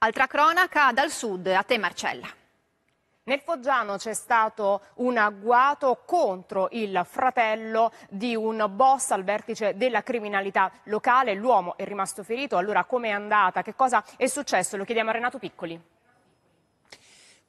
Altra cronaca dal sud, a te Marcella. Nel Foggiano c'è stato un agguato contro il fratello di un boss al vertice della criminalità locale. L'uomo è rimasto ferito. Allora com'è andata? Che cosa è successo? Lo chiediamo a Renato Piccoli.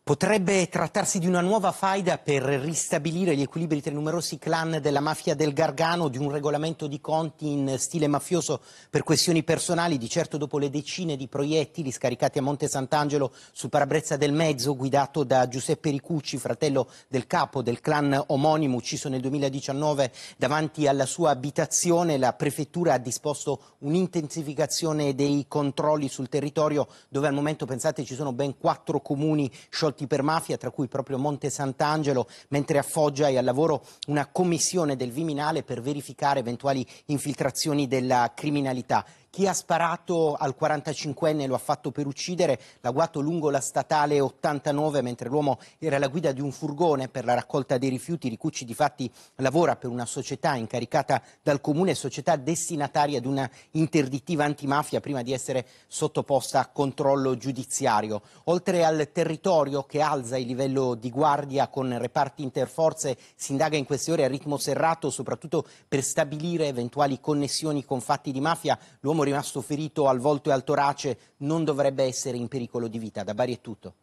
Potrebbe trattarsi di una nuova faida per ristabilire gli equilibri tra i numerosi clan della mafia del Gargano, di un regolamento di conti in stile mafioso per questioni personali, di certo dopo le decine di proiettili scaricati a Monte Sant'Angelo su parabrezza del mezzo guidato da Giuseppe Ricucci, fratello del capo del clan omonimo ucciso nel 2019 davanti alla sua abitazione, la prefettura ha disposto un'intensificazione dei controlli sul territorio dove al momento pensate ci sono ben quattro comuni sciolti morti per mafia, tra cui proprio Monte Sant'Angelo, mentre a Foggia è al lavoro una commissione del Viminale per verificare eventuali infiltrazioni della criminalità. Chi ha sparato al 45enne lo ha fatto per uccidere, l'agguato lungo la statale 89 mentre l'uomo era alla guida di un furgone per la raccolta dei rifiuti. Ricucci di fatti lavora per una società incaricata dal comune, società destinataria di una interdittiva antimafia prima di essere sottoposta a controllo giudiziario. Oltre al territorio che alza il livello di guardia con reparti interforze, si indaga in queste ore a ritmo serrato soprattutto per stabilire eventuali connessioni con fatti di mafia. L'uomo uomo rimasto ferito al volto e al torace non dovrebbe essere in pericolo di vita. Da Bari è tutto.